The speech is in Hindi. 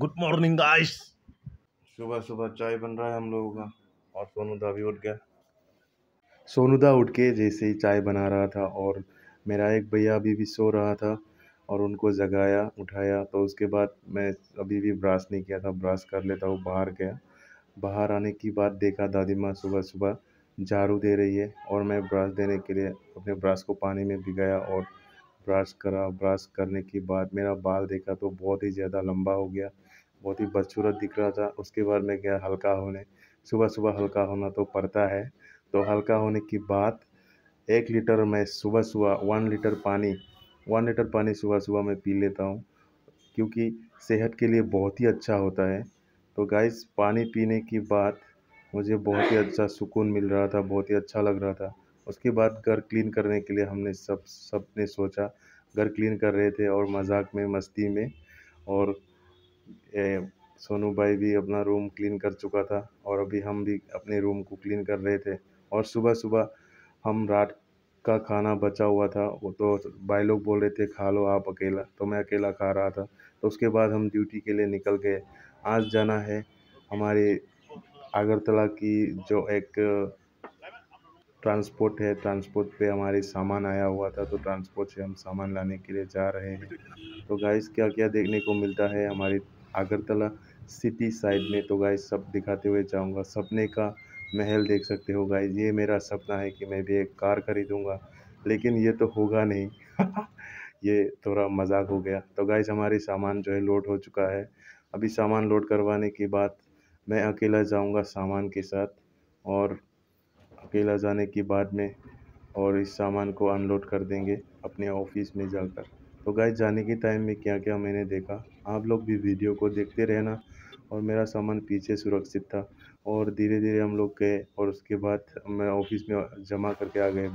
गुड मॉर्निंग गाइस सुबह सुबह चाय बन रहा है हम लोगों का और सोनूदा भी उठ गया सोनूदा उठ के जैसे ही चाय बना रहा था और मेरा एक भैया अभी भी सो रहा था और उनको जगाया उठाया तो उसके बाद मैं अभी भी ब्रश नहीं किया था ब्रश कर लेता हूँ बाहर गया बाहर आने की बात देखा दादी माँ सुबह सुबह झाड़ू दे रही है और मैं ब्रश देने के लिए अपने ब्रश को पानी में भिगाया और ब्रश करा ब्रश करने के बाद मेरा बाल देखा तो बहुत ही ज़्यादा लंबा हो गया बहुत ही बदसूरत दिख रहा था उसके बाद मैं गया हल्का होने सुबह सुबह हल्का होना तो पड़ता है तो हल्का होने के बाद एक लीटर मैं सुबह सुबह वन लीटर पानी वन लीटर पानी सुबह सुबह मैं पी लेता हूँ क्योंकि सेहत के लिए बहुत ही अच्छा होता है तो गाइस पानी पीने के बाद मुझे बहुत ही अच्छा सुकून मिल रहा था बहुत ही अच्छा लग रहा था उसके बाद घर क्लीन करने के लिए हमने सब सब ने सोचा घर क्लीन कर रहे थे और मजाक में मस्ती में और ए, सोनू भाई भी अपना रूम क्लीन कर चुका था और अभी हम भी अपने रूम को क्लीन कर रहे थे और सुबह सुबह हम रात का खाना बचा हुआ था वो तो भाई लोग बोल रहे थे खा लो आप अकेला तो मैं अकेला खा रहा था तो उसके बाद हम ड्यूटी के लिए निकल गए आज जाना है हमारे आगरतला की जो एक ट्रांसपोर्ट है ट्रांसपोर्ट पे हमारे सामान आया हुआ था तो ट्रांसपोर्ट से हम सामान लाने के लिए जा रहे हैं तो गाइस क्या क्या देखने को मिलता है हमारे आगरतला सिटी साइड में तो गाइस सब दिखाते हुए जाऊंगा सपने का महल देख सकते हो गाइस ये मेरा सपना है कि मैं भी एक कार खरीदूँगा लेकिन ये तो होगा नहीं ये थोड़ा मजाक हो गया तो गाइस हमारे सामान जो है लोड हो चुका है अभी सामान लोड करवाने के बाद मैं अकेला जाऊँगा सामान के साथ और अकेला जाने की बाद में और इस सामान को अनलोड कर देंगे अपने ऑफिस में जाकर तो गाइस जाने के टाइम में क्या क्या मैंने देखा आप लोग भी वीडियो को देखते रहना और मेरा सामान पीछे सुरक्षित था और धीरे धीरे हम लोग गए और उसके बाद मैं ऑफिस में जमा करके आ गए